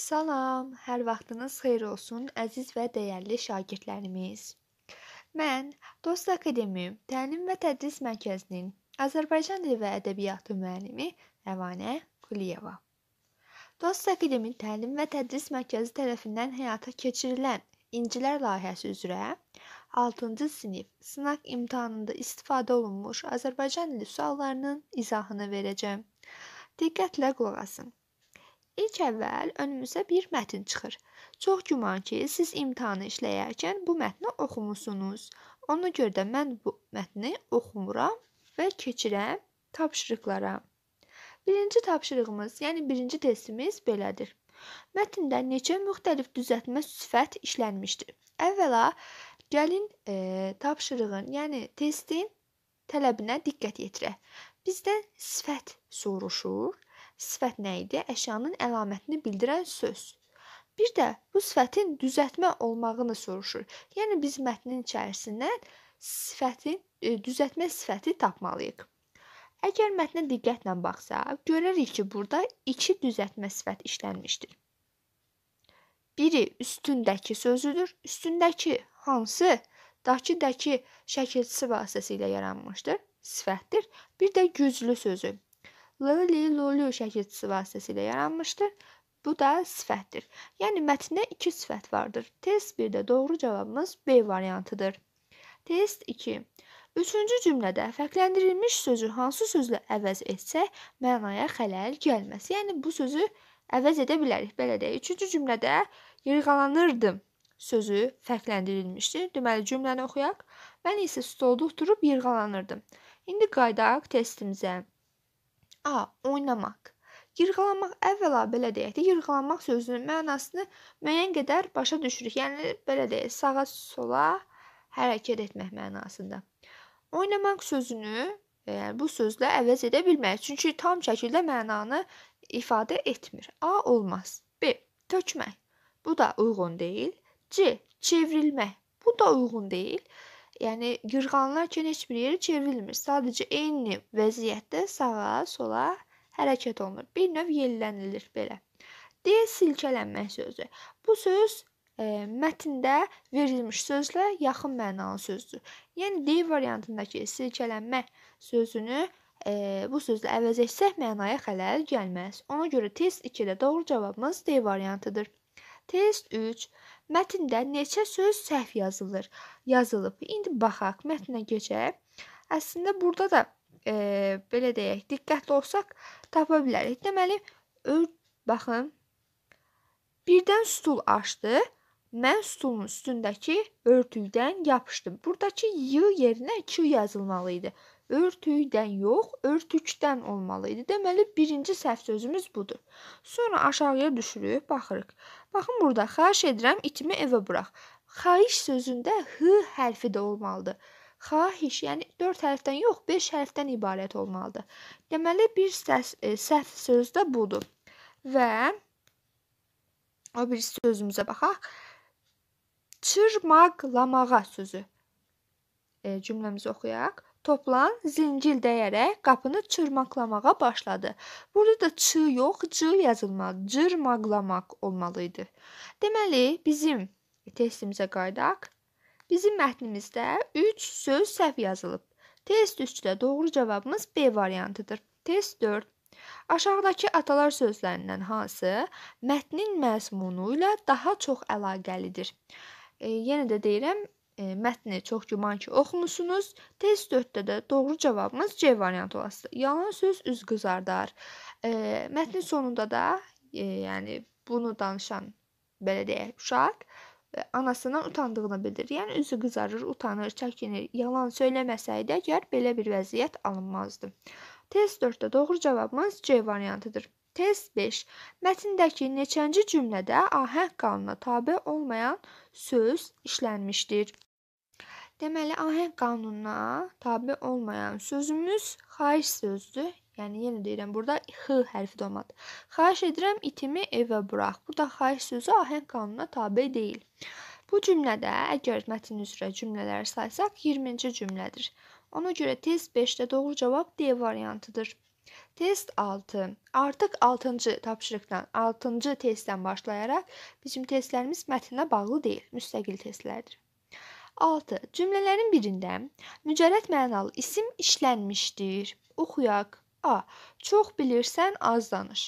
Salam, hər vaxtınız xeyir olsun, əziz və dəyərli şagirdlərimiz. Mən Dost Akademi Təlim və Tədris Mərkəzinin Azərbaycan dili və ədəbiyyatı müəllimi Rəvanə Quliyeva. Dost Akademi Təlim və Tədris Mərkəzi tərəfindən həyata keçirilən İncilər layihəsi üzrə 6-cı sinif sınaq imtahanında istifadə olunmuş Azərbaycan dili suallarının izahını verəcəm. Diqqətlə qulaq asın. İlk əvvəl önümüzə bir mətn çıxır. Çox güman ki, siz imtahanı işləyərkən bu mətni oxumusunuz. Ona görə də mən bu mətni oxumuram və keçirəm tapşırıqlara. Birinci tapşırığımız, yəni birinci testimiz belədir. Mətndə neçə müxtəlif düzəltmə sifət işlənmişdir. Əvvəla gəlin e, tapşırığın, yəni testin tələbinə diqqət yetirək. Bizdən sifət soruşur Sifət nə idi? Əşyanın əlamətini bildirən söz. Bir də bu sifətin düzəltmə olmağını soruşur. Yəni biz mətnin içərisindən sifətin e, düzəltmə sifəti tapmalıyıq. Əgər mətnə diqqətlə baxsaq, görərik ki, burada iki düzəltmə sifət işlənmişdir. Biri üstündəki sözüdür. Üstündəki hansı? Dakidəki şəkilçisi vasitəsilə yaranmışdır, sifətdir. Bir də güclü sözü. Lili-lulu şəkilçisi vasitəsilə yaranmışdır. Bu da sifətdir. Yəni mətndə 2 sifət vardır. Test 1-də doğru cavabımız B variantıdır. Test 2. Üçüncü cümlədə fərqləndirilmiş sözü hansı sözlə əvəz etsək, mənaya xələl gəlməz. Yəni bu sözü əvəz edə bilərik. Belə deyək. Üçüncü cümlədə yırğalanırdım sözü fərqləndirilmişdir. Deməli cümləni oxuyaq. Mən isə stolda oturub yırğalanırdım. İndi qayıdaq testimizə. A. Oynamaq. Yırğalanmaq əvvəla belə deyək də, yırğalanmaq sözünün mənasını müəyyən qədər başa düşürük. Yəni belə deyək, sağa sola hərəkət etmək mənasında. Oynamaq sözünü e, yəni bu sözlə əvəz edə bilmərik. Çünki tam şəkildə mənanı ifadə etmir. A olmaz. B. Tökmək. Bu da uyğun deyil. C. Çevrilmək. Bu da uyğun deyil. Yəni qırğanlar üçün heç bir yeri çevrilmir. Sadəcə eyni vəziyyətdə sağa, sola hərəkət olunur. Bir növ yellənilir belə. D silkələnmək sözü. Bu söz e, mətndə verilmiş sözlə yaxın mənalı sözdür. Yəni D variantındakı silkələnmə sözünü e, bu sözlə əvəz etsək mənaya xələl gəlməz. Ona görə test 2-də doğru cavabımız D variantıdır. Test 3. Mətndə neçə söz səhv yazılır? yazılıb. İndi baxaq, mətnə keçək. Əslində burada da e, belə deyək, diqqətli olsaq tapa bilərik. Deməli, ör, baxın. Birdən stul açdı. Mən stulun üstündəki örtükdən yapışdım. Buradakı y yerinə ç yazılmalı idi. Örtükdən yox, örtükdən olmalı idi. Deməli, birinci səhv sözümüz budur. Sonra aşağıya düşürük, baxırıq. Baxın burada, xahiş edirəm, itimi evə burax. Xahiş sözündə h hərfi də olmalıdır. Xahiş, yəni 4 hərfdən yox, 5 hərfdən ibarət olmalıdır. Deməli bir səs, e, səhv söz də budur. Və o bir sözümüzə baxaq. Çırmaqlamağa sözü. E, cümləmizi oxuyaq. Toplan zincir dəyərək qapını çırmaqlamağa başladı. Burada da ç yox, c yazılmalı. Cırmaqlamaq olmalı idi. Deməli bizim Testimizə qayıdaq. Bizim mətnimizdə 3 söz səhv yazılıb. Test 3-də doğru cavabımız B variantıdır. Test 4. Aşağıdakı atalar sözlərindən hansı mətnin məzmunu ilə daha çox əlaqəlidir? E, yenə də deyirəm, e, mətni çox güman ki, oxumusunuz. Test 4-də də doğru cavabımız C variantı olacaq. Yalan söz üz qızardar. E, mətnin sonunda da, e, yəni bunu danışan belə deyək, uşaq E, anasından utandığını bildirir. Yəni üzü qızarır, utanır, çəkinir. Yalan söyləməsəydi əgər belə bir vəziyyət alınmazdı. Test 4-də doğru cavabımız C variantıdır. Test 5. Mətndəki neçənci cümlədə ahəng qanununa tabe olmayan söz işlənmişdir? Deməli, ahəng qanununa tabe olmayan sözümüz xahiş sözdür. Yəni yenə deyirəm, burada x hərfi də olmadı. Xahiş edirəm itimi evə burax. Burada xahiş sözü ahəng qanununa tabe deyil. Bu cümlədə əgər mətn üzrə cümlələri saysaq, 20-ci cümlədir. Ona görə test 5-də doğru cavab D variantıdır. Test 6. Artıq 6-cı tapşırıqdan, 6-cı testdən başlayaraq bizim testlərimiz mətnə bağlı deyil, müstəqil testlərdir. 6. Cümlələrin birində mücərrəd mənalı isim işlənmişdir. Oxuyaq. A. Çox bilirsən, az danış.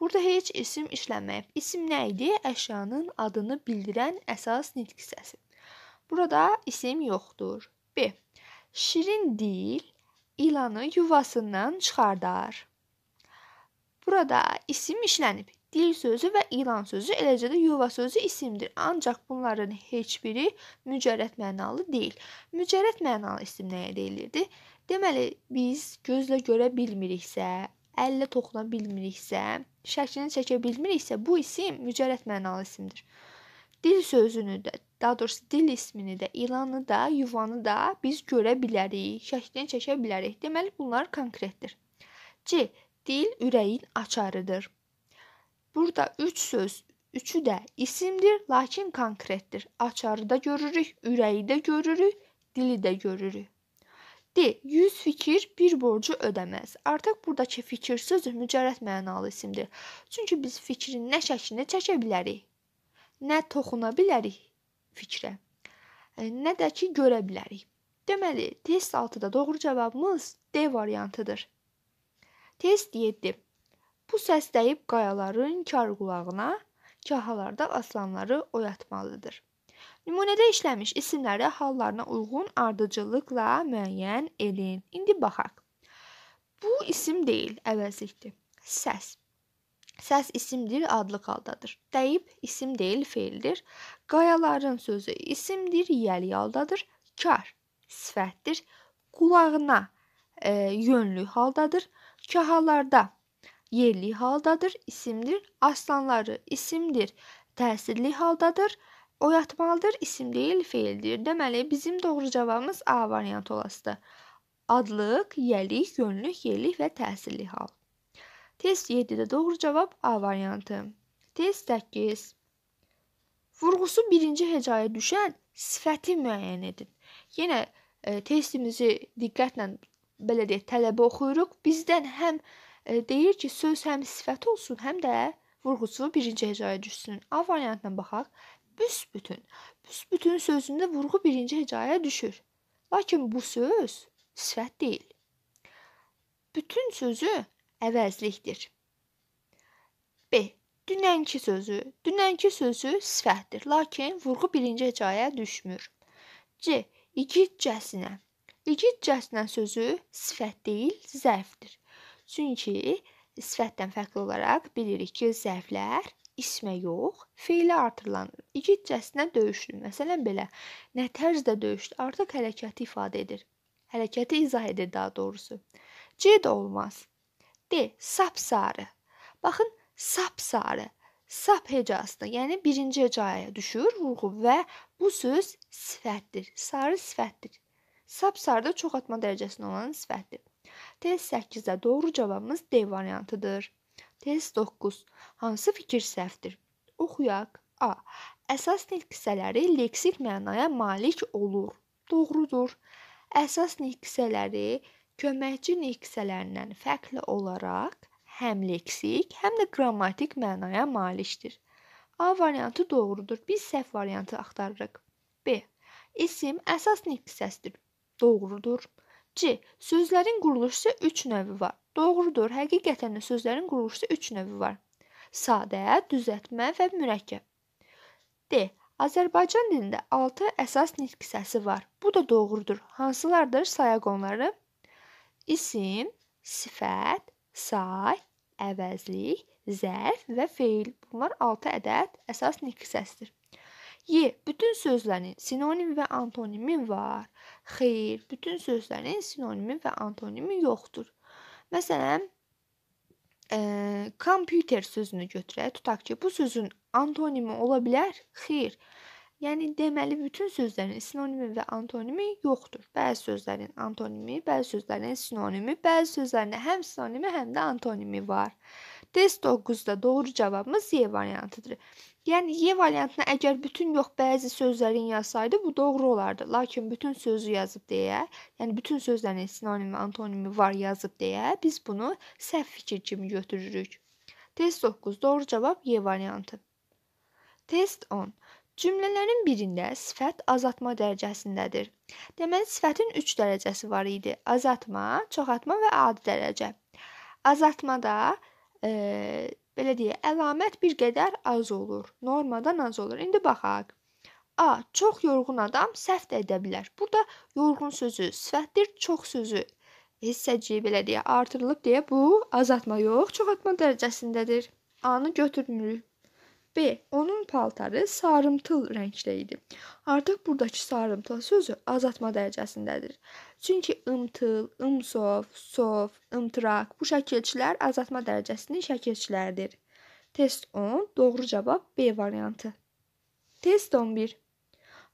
Burada heç isim işlənməyib. İsim nə idi? Əşyanın adını bildirən əsas nitq hissəsi. Burada isim yoxdur. B. Şirin dil ilanı yuvasından çıxardar. Burada isim işlənib. Dil sözü və ilan sözü, eləcə də yuva sözü isimdir. Ancaq bunların heç biri mücərrəd mənalı deyil. Mücərrəd mənalı isim nəyə deyilirdi? Deməli, biz gözlə görə bilmiriksə, əllə toxuna bilmiriksə, şəklini çəkə bilmiriksə, bu isim mücərrəd mənalı isimdir. Dil sözünü də, daha doğrusu dil ismini də, ilanı da, yuvanı da biz görə bilərik, şəklini çəkə bilərik. Deməli, bunlar konkretdir. C. Dil ürəyin açarıdır. Burada 3 üç söz, üçü də isimdir, lakin konkretdir. Açarı da görürük, ürəyi də görürük, dili də görürük. D. 100 fikir bir borcu ödəməz. Artıq burdakı fikir sözü mücərrəd mənalı isimdir. Çünki biz fikrin nə şəklini çəkə bilərik, nə toxuna bilərik fikrə, e, nə də ki görə bilərik. Deməli, test 6-da doğru cavabımız D variantıdır. Test 7. Bu səs dəyib qayaların kar qulağına, kahalarda aslanları oyatmalıdır. Nümunədə işlənmiş isimləri hallarına uyğun ardıcıllıqla müəyyən edin. İndi baxaq. Bu isim deyil, əvəzlikdir. Səs. Səs isimdir, adlı qaldadır. Dəyib isim deyil, feildir. Qayaların sözü isimdir, yəli haldadır. Kar sifətdir. Qulağına e, yönlü haldadır. Kahalarda yerli haldadır, isimdir. Aslanları isimdir, təsirli haldadır. Oyatmalıdır isim deyil, feildir. Deməli, bizim doğru cavabımız A variantı olasıdır. Adlıq, yəlik, yönlük, yerlik və təhsilli hal. Test 7-də doğru cavab A variantı. Test 8. Vurğusu birinci hecaya düşən sifəti müəyyən edin. Yenə e, testimizi diqqətlə belə deyək, tələbə oxuyuruq. Bizdən həm e, deyir ki, söz həm sifət olsun, həm də vurğusu birinci hecaya düşsün. A variantına baxaq. Büsbütün. Büsbütün sözündə vurğu birinci hecaya düşür. Lakin bu söz sifət deyil. Bütün sözü əvəzlikdir. B. Dünənki sözü. Dünənki sözü sifətdir, lakin vurğu birinci hecaya düşmür. C. İgidcəsinə. İgidcəsinə sözü sifət deyil, zərfdir. Çünki sifətdən fərqli olaraq bilirik ki, zərflər ismə yox, feilə artırılır. İgidcəsinə döyüşdü. Məsələn belə, nə tərzdə döyüşdü artıq hərəkəti ifadə edir. Hərəkəti izah edir daha doğrusu. C də olmaz. D sap sarı. Baxın, sap sarı. Sap hecasına, yəni birinci hecaya düşür vurğu və bu söz sifətdir. Sarı sifətdir. Sap sarı da çox atma dərəcəsində olan sifətdir. D8-də doğru cavabımız D variantıdır. Test 9. Hansı fikir səhvdir? Oxuyaq. A. Əsas nitq hissələri leksik mənaya malik olur. Doğrudur. Əsas nitq hissələri köməkçi nitq hissələrindən fərqli olaraq həm leksik, həm də qrammatik mənaya malikdir. A variantı doğrudur. Biz səhv variantı axtarırıq. B. İsim əsas nitq hissəsidir. Doğrudur. C. Sözlərin quruluşu üç növü var. Doğrudur, həqiqətən də sözlərin quruluşu üç növü var. Sadə, düzəltmə və mürəkkəb. D. Azərbaycan dilində 6 əsas nitq səsi var. Bu da doğrudur. Hansılardır? Sayaq onları. İsim, sifət, say, əvəzlik, zərf və feil. Bunlar 6 ədəd əsas nitq səsidir. Y. Bütün sözlərin sinonimi və antonimi var. Xeyr, bütün sözlərin sinonimi və antonimi yoxdur. Məsələn, ə, e, kompüter sözünü götürək. Tutaq ki, bu sözün antonimi ola bilər? Xeyr. Yəni deməli bütün sözlərin sinonimi və antonimi yoxdur. Bəzi sözlərin antonimi, bəzi sözlərin sinonimi, bəzi sözlərin həm sinonimi, həm də antonimi var. Test 9-da doğru cavabımız C variantıdır. Yəni Y variantına əgər bütün yox bəzi sözlərin yazsaydı bu doğru olardı. Lakin bütün sözü yazıb deyə, yəni bütün sözlərin sinonimi, antonimi var yazıb deyə biz bunu səhv fikir kimi götürürük. Test 9 doğru cavab Y variantı. Test 10 Cümlələrin birində sifət azaltma dərəcəsindədir. Deməli sifətin 3 dərəcəsi var idi: azaltma, çoxaltma və adi dərəcə. Azaltmada e, belə deyə əlamət bir qədər az olur. Normadan az olur. İndi baxaq. A. Çox yorğun adam səhv də edə bilər. Burada yorğun sözü sifətdir, çox sözü hissəciyi belə deyə artırılıb deyə bu azaltma yox, çoxaltma dərəcəsindədir. A-nı götürmürük. B. Onun paltarı sarımtıl rəngdə idi. Artıq burdakı sarımtıl sözü azaltma dərəcəsindədir. Çünki ımtıl, ımsov, sov, ımtıraq bu şəkilçilər azaltma dərəcəsinin şəkilçiləridir. Test 10, doğru cavab B variantı. Test 11.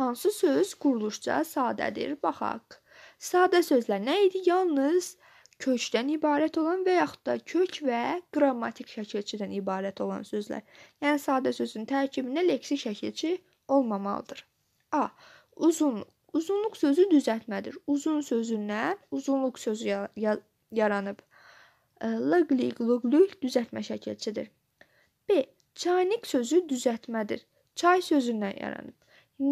Hansı söz quruluşca sadədir? Baxaq. Sadə sözlər nə idi? Yalnız kökdən ibarət olan və yaxud da kök və qrammatik şəkilçidən ibarət olan sözlər. Yəni sadə sözün tərkibində leksik şəkilçi olmamalıdır. A. Uzun. Uzunluq sözü düzəltmədir. Uzun sözündən uzunluq sözü ya ya yaranıb. E, lığliq, lığliq düzəltmə şəkilçidir. B. Çaynik sözü düzəltmədir. Çay sözündən yaranıb.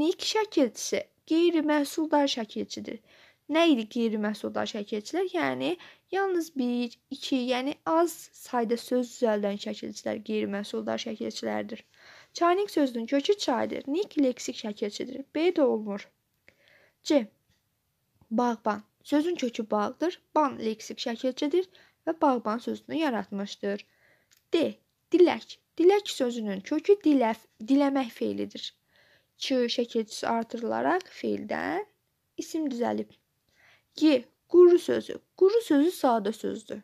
Nik şəkilçisi qeyri-məhsuldar şəkilçidir. Nə idi qeyri məhsuldar şəkilçilər? Yəni yalnız 1, 2, yəni az sayda söz düzəldən şəkilçilər qeyri-məhsuldar şəkilçilərdir. Çaynik sözünün kökü çaydır. Nik leksik şəkilçidir. B də olmur. C. Bağban. Sözün kökü bağdır. Ban leksik şəkilçidir və bağban sözünü yaratmışdır. D. Dilək. Dilək sözünün kökü diləf, diləmək feilidir. Ç şəkilçisi artırılaraq feildən isim düzəlib. Y. Quru sözü. Quru sözü sadə sözdür.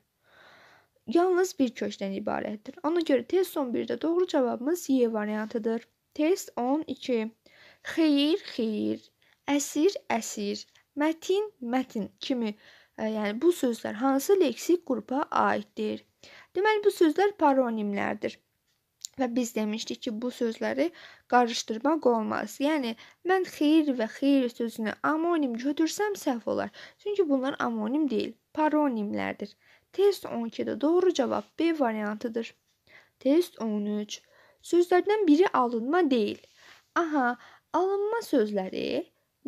Yalnız bir kökdən ibarətdir. Ona görə test 11-də doğru cavabımız Y variantıdır. Test 12. Xeyir, xeyir. Əsir, əsir. Mətin, mətin kimi, ə, e, yəni bu sözlər hansı leksik qrupa aiddir? Deməli bu sözlər paronimlərdir. Və biz demişdik ki, bu sözləri qarışdırmaq olmaz. Yəni mən xeyir və xeyir sözünü amonim götürsəm səhv olar. Çünki bunlar amonim deyil, paronimlərdir. Test 12-də doğru cavab B variantıdır. Test 13. Sözlərdən biri alınma deyil. Aha, alınma sözləri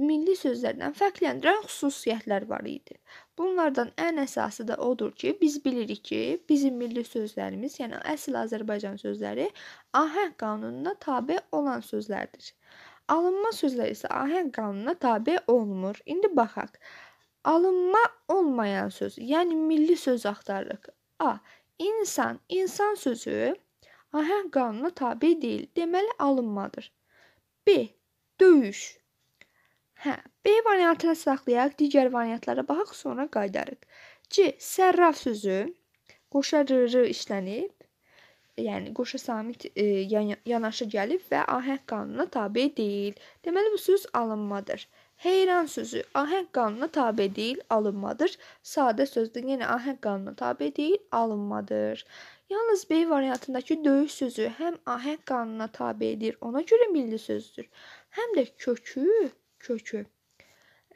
milli sözlərdən fərqləndirən xüsusiyyətlər var idi. Bunlardan ən əsası da odur ki, biz bilirik ki, bizim milli sözlərimiz, yəni əsl Azərbaycan sözləri ahəng qanununa tabe olan sözlərdir. Alınma sözlər isə ahəng qanununa tabe olmur. İndi baxaq. Alınma olmayan söz, yəni milli söz axtarırıq. A. İnsan, insan sözü ahəng qanununa tabe deyil. Deməli alınmadır. B. Döyüş Hə, B variantını saxlayaq, digər variantlara baxaq, sonra qayıdarıq. C. Sərraf sözü qoşa r işlənib, yəni qoşa samit e, yanaşı gəlib və ahəng qanununa tabe deyil. Deməli bu söz alınmadır. Heyran sözü ahəng qanununa tabe deyil, alınmadır. Sadə sözdür, yenə yəni ahəng qanununa tabe deyil, alınmadır. Yalnız B variantındakı döyüş sözü həm ahəng qanununa tabedir, ona görə milli sözdür, həm də kökü kökü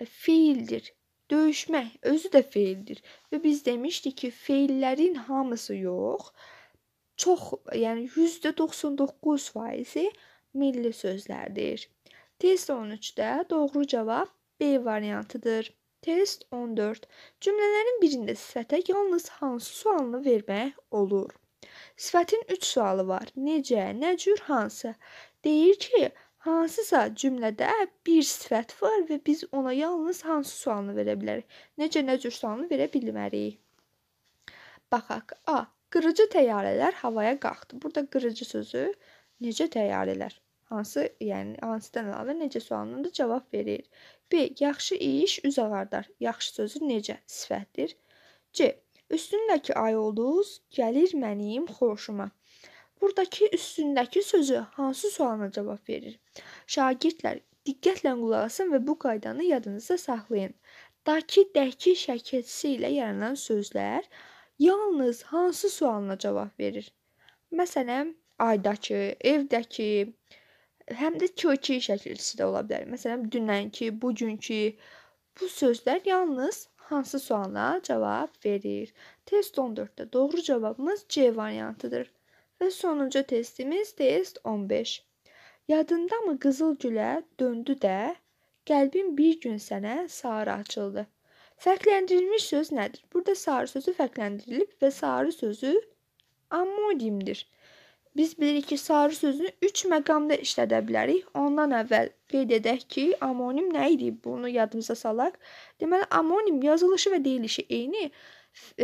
e, feildir. Döyüşmək özü də feildir və biz demişdik ki, feillərin hamısı yox, çox, yəni %99%-i milli sözlərdir. Test 13-də doğru cavab B variantıdır. Test 14. Cümlələrin birində sifətə yalnız hansı sualını vermək olur? Sifətin 3 sualı var. Necə, nə cür, hansı? Deyir ki, Hansısa cümlədə bir sifət var və biz ona yalnız hansı sualını verə bilərik? Necə nə cür sualını verə bilmərik? Baxaq. A. Qırıcı təyyarələr havaya qalxdı. Burada qırıcı sözü necə təyyarələr? Hansı, yəni hansıdan əlavə necə sualına da cavab verir. B. Yaxşı iş üz ağardar. Yaxşı sözü necə sifətdir? C. Üstündəki ay ulduz gəlir mənim xoşuma. Buradakı üstündəki sözü hansı sualına cavab verir? Şagirdlər diqqətlə qulaq asın və bu qaydanı yadınızda saxlayın. Dakı, dəki şəkilsi ilə yaranan sözlər yalnız hansı sualına cavab verir? Məsələn, aydakı, evdəki, həm də köki şəkilsi də ola bilər. Məsələn, dünənki, bugünkü bu sözlər yalnız hansı suala cavab verir? Test 14-də doğru cavabımız C variantıdır. Və sonuncu testimiz test 15. Yadındamı qızıl gülə döndü də, qəlbim bir gün sənə sarı açıldı. Fərqləndirilmiş söz nədir? Burada sarı sözü fərqləndirilib və sarı sözü ammonimdir. Biz bilirik ki, sarı sözünü 3 məqamda işlədə bilərik. Ondan əvvəl qeyd edək ki, amonim nə idi? Bunu yadımıza salaq. Deməli, amonim yazılışı və deyilişi eyni,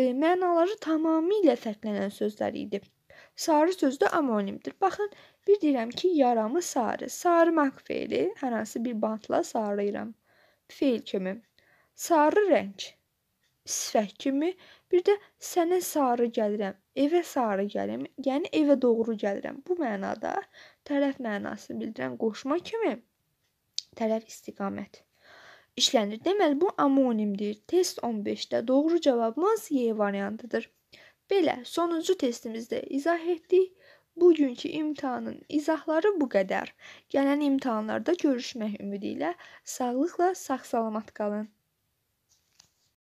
e, mənaları tamamilə fərqlənən sözlər idi. Sarı sözü də amonimdir. Baxın, bir deyirəm ki, yaramı sarı. Sarmaq feili hər hansı bir bantla sarıyıram. Feil kimi. Sarı rəng sifət kimi, bir də sənə sarı gəlirəm, evə sarı gəlirəm, yəni evə doğru gəlirəm. Bu mənada tərəf mənasını bildirən qoşma kimi tərəf istiqamət işlənir. Deməli bu amonimdir. Test 15-də doğru cavabımız Y variantıdır. Belə, sonuncu testimizdə izah etdik. Bugünkü imtahanın izahları bu qədər. Gələn imtahanlarda görüşmək ümidi ilə sağlıqla, sağ-salamat qalın.